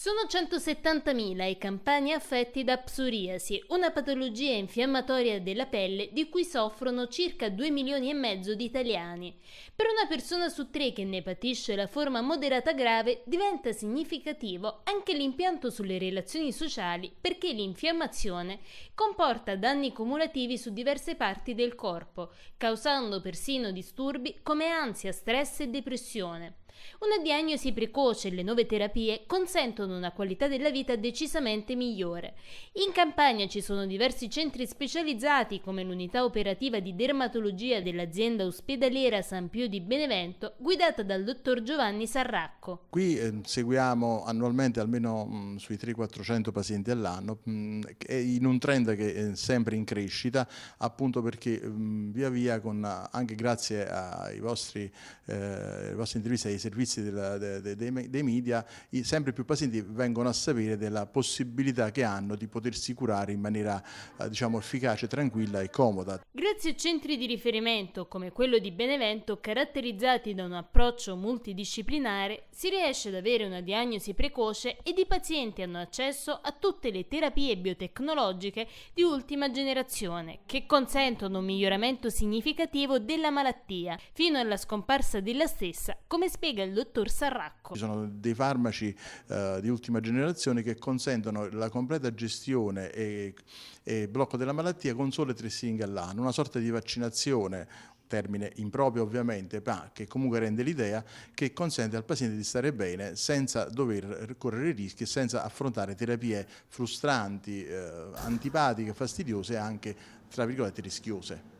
Sono 170.000 i campani affetti da psoriasi, una patologia infiammatoria della pelle di cui soffrono circa 2 milioni e mezzo di italiani. Per una persona su tre che ne patisce la forma moderata grave diventa significativo anche l'impianto sulle relazioni sociali perché l'infiammazione comporta danni cumulativi su diverse parti del corpo, causando persino disturbi come ansia, stress e depressione. Una diagnosi precoce e le nuove terapie consentono una qualità della vita decisamente migliore. In Campania ci sono diversi centri specializzati come l'unità operativa di dermatologia dell'azienda ospedaliera San Pio di Benevento guidata dal dottor Giovanni Sarracco. Qui eh, seguiamo annualmente almeno mh, mm, sui 300-400 pazienti all'anno mh, mm, in un trend che è sempre in crescita appunto perché mh, mm, via via con, anche grazie ai vostri, eh, alle vostre interviste ai servizi della, de, de, de, dei media, sempre più pazienti vengono a sapere della possibilità che hanno di potersi curare in maniera eh, diciamo, efficace, tranquilla e comoda. Grazie a centri di riferimento come quello di Benevento, caratterizzati da un approccio multidisciplinare, si riesce ad avere una diagnosi precoce ed i pazienti hanno accesso a tutte le terapie biotecnologiche di ultima generazione che consentono un miglioramento significativo della malattia fino alla scomparsa della stessa, come spiega spiega il dottor Sarracco. Ci sono dei farmaci eh, di ultima generazione che consentono la completa gestione e, e blocco della malattia con sole tre siringhe all'anno, una sorta di vaccinazione, termine improprio ovviamente, ma che comunque rende l'idea che consente al paziente di stare bene senza dover correre rischi e senza affrontare terapie frustranti, eh, antipatiche, fastidiose e anche tra virgolette rischiose.